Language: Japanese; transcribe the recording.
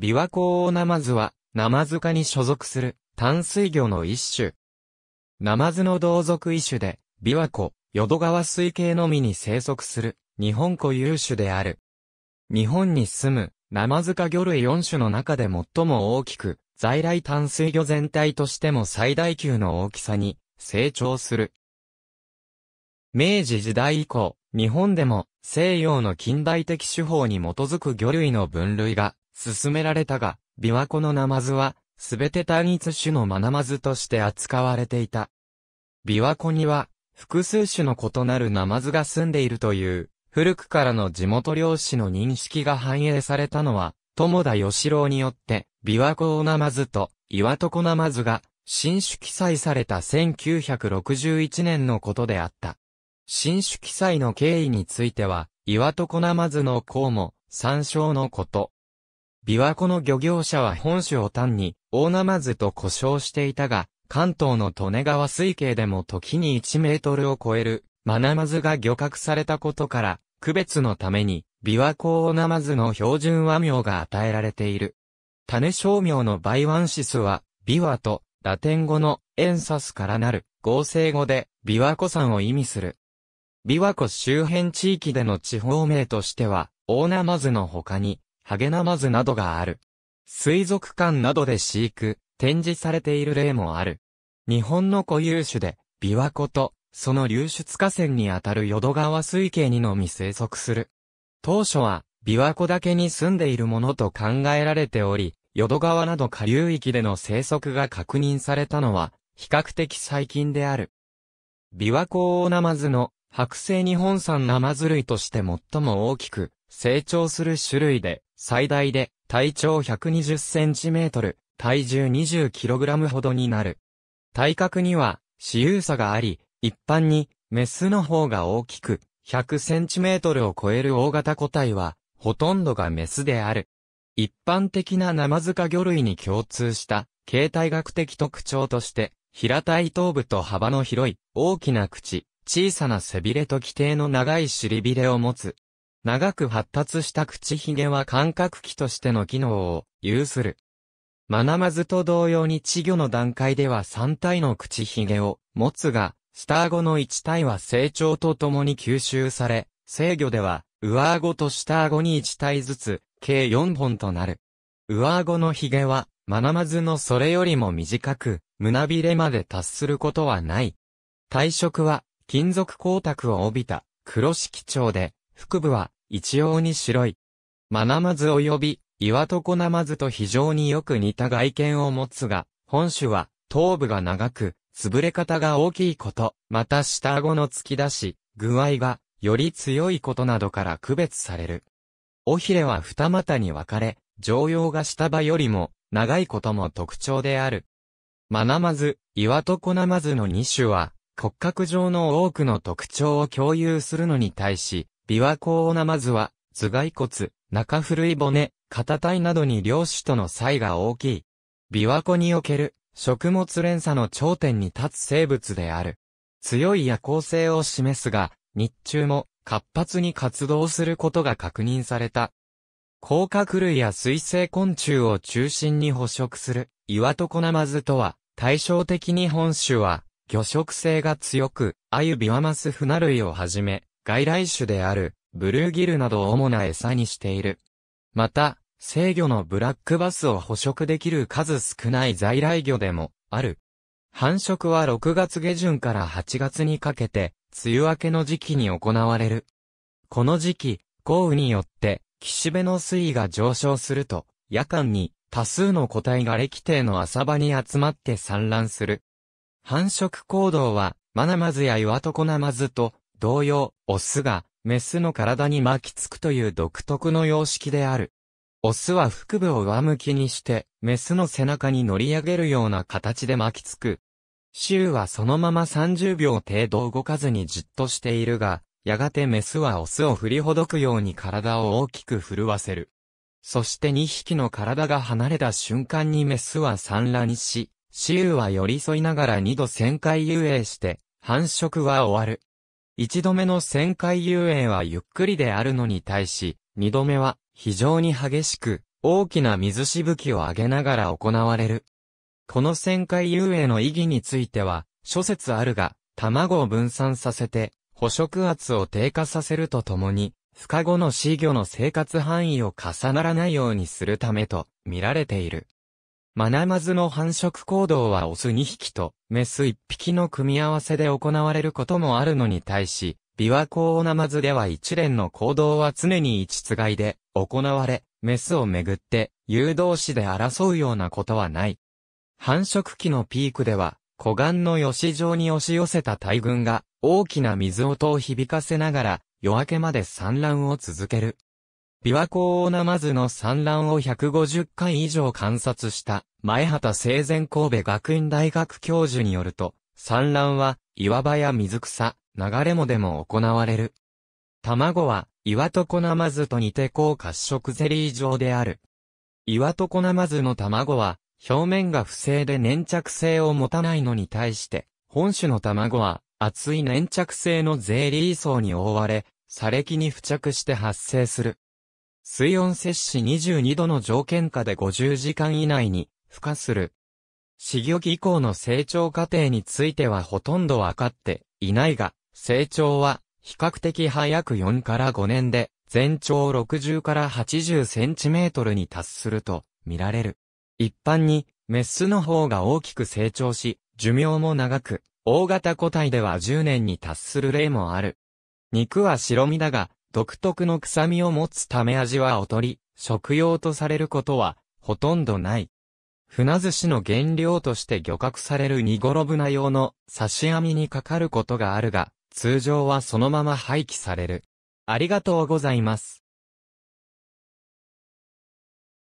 琵琶湖オナマズは、ナマズ科に所属する淡水魚の一種。ナマズの同族異種で、琵琶湖、淀川水系のみに生息する日本固有種である。日本に住むナマズ科魚類4種の中で最も大きく、在来淡水魚全体としても最大級の大きさに成長する。明治時代以降、日本でも西洋の近代的手法に基づく魚類の分類が進められたが、琵琶湖のナマズは、すべて単一種のマナマズとして扱われていた。琵琶湖には、複数種の異なるナマズが住んでいるという、古くからの地元漁師の認識が反映されたのは、友田義郎によって、琵琶湖オナマズと岩床ナマズが、新種記載された1961年のことであった。新種記載の経緯については、岩床ナマズの項も、参照のこと。琵琶湖の漁業者は本種を単に、大ナマズと呼称していたが、関東の利根川水系でも時に1メートルを超える、マナマズが漁獲されたことから、区別のために、琵琶湖オナマズの標準和名が与えられている。種商名のバイワンシスは、琵琶と、ラテン語のエンサスからなる合成語で琵琶湖山を意味する。琵琶湖周辺地域での地方名としては、大ナマズの他に、ハゲナマズなどがある。水族館などで飼育、展示されている例もある。日本の固有種で、琵琶湖と、その流出河川にあたる淀川水系にのみ生息する。当初は、琵琶湖だけに住んでいるものと考えられており、淀川など下流域での生息が確認されたのは、比較的最近である。琵琶湖オナマズの、白生日本産ナマズ類として最も大きく、成長する種類で、最大で体長 120cm、体重 20kg ほどになる。体格には私有差があり、一般にメスの方が大きく、100cm を超える大型個体は、ほとんどがメスである。一般的なナマズ科魚類に共通した形態学的特徴として、平たい頭部と幅の広い、大きな口、小さな背びれと規定の長い尻びれを持つ、長く発達した口ひげは感覚器としての機能を有する。マナマズと同様に稚魚の段階では3体の口ひげを持つが、スターの1体は成長とともに吸収され、制御では上顎と下顎に1体ずつ、計4本となる。上顎のひげは、マナマズのそれよりも短く、胸びれまで達することはない。体色は、金属光沢を帯びた、黒色調で、腹部は、一様に白い。マナマズ及び、岩床ナマズと非常によく似た外見を持つが、本種は、頭部が長く、潰れ方が大きいこと、また下顎の突き出し、具合が、より強いことなどから区別される。尾ひれは二股に分かれ、常用が下場よりも、長いことも特徴である。マナマズ、岩床ナマズの二種は、骨格上の多くの特徴を共有するのに対し、琵琶湖オナマズは、頭蓋骨、中古い骨、肩体などに漁師との差異が大きい。琵琶湖における食物連鎖の頂点に立つ生物である。強い夜行性を示すが、日中も活発に活動することが確認された。甲殻類や水生昆虫を中心に捕食する岩コナマズとは、対照的に本種は魚食性が強く、アユビワマスフナ類をはじめ、外来種である、ブルーギルなどを主な餌にしている。また、制魚のブラックバスを捕食できる数少ない在来魚でも、ある。繁殖は6月下旬から8月にかけて、梅雨明けの時期に行われる。この時期、豪雨によって、岸辺の水位が上昇すると、夜間に多数の個体が歴定の浅場に集まって産卵する。繁殖行動は、マナマズや岩コナマズと、同様、オスが、メスの体に巻きつくという独特の様式である。オスは腹部を上向きにして、メスの背中に乗り上げるような形で巻きつく。シウはそのまま30秒程度動かずにじっとしているが、やがてメスはオスを振りほどくように体を大きく震わせる。そして2匹の体が離れた瞬間にメスは産卵し、シウは寄り添いながら2度旋回遊泳して、繁殖は終わる。一度目の旋回遊泳はゆっくりであるのに対し、二度目は非常に激しく、大きな水しぶきを上げながら行われる。この旋回遊泳の意義については、諸説あるが、卵を分散させて、捕食圧を低下させるとともに、孵化後の飼魚の生活範囲を重ならないようにするためと見られている。マナマズの繁殖行動はオス2匹とメス1匹の組み合わせで行われることもあるのに対し、ビワコオナマズでは一連の行動は常に一つがいで行われ、メスをめぐって誘導子で争うようなことはない。繁殖期のピークでは、湖岸の吉状に押し寄せた大群が大きな水音を響かせながら夜明けまで産卵を続ける。琵琶湖オナマズの産卵を150回以上観察した前畑生前神戸学院大学教授によると、産卵は岩場や水草、流れ藻でも行われる。卵は岩とコナマズと似て高褐色ゼリー状である。岩とコナマズの卵は表面が不正で粘着性を持たないのに対して、本種の卵は厚い粘着性のゼリー層に覆われ、砂礫に付着して発生する。水温摂氏22度の条件下で50時間以内に孵化する。死魚期以降の成長過程についてはほとんどわかっていないが、成長は比較的早く4から5年で全長60から80センチメートルに達すると見られる。一般にメスの方が大きく成長し、寿命も長く、大型個体では10年に達する例もある。肉は白身だが、独特の臭みを持つため味は劣り、食用とされることは、ほとんどない。船寿司の原料として漁獲されるニゴロブナ用の刺し網にかかることがあるが、通常はそのまま廃棄される。ありがとうございます。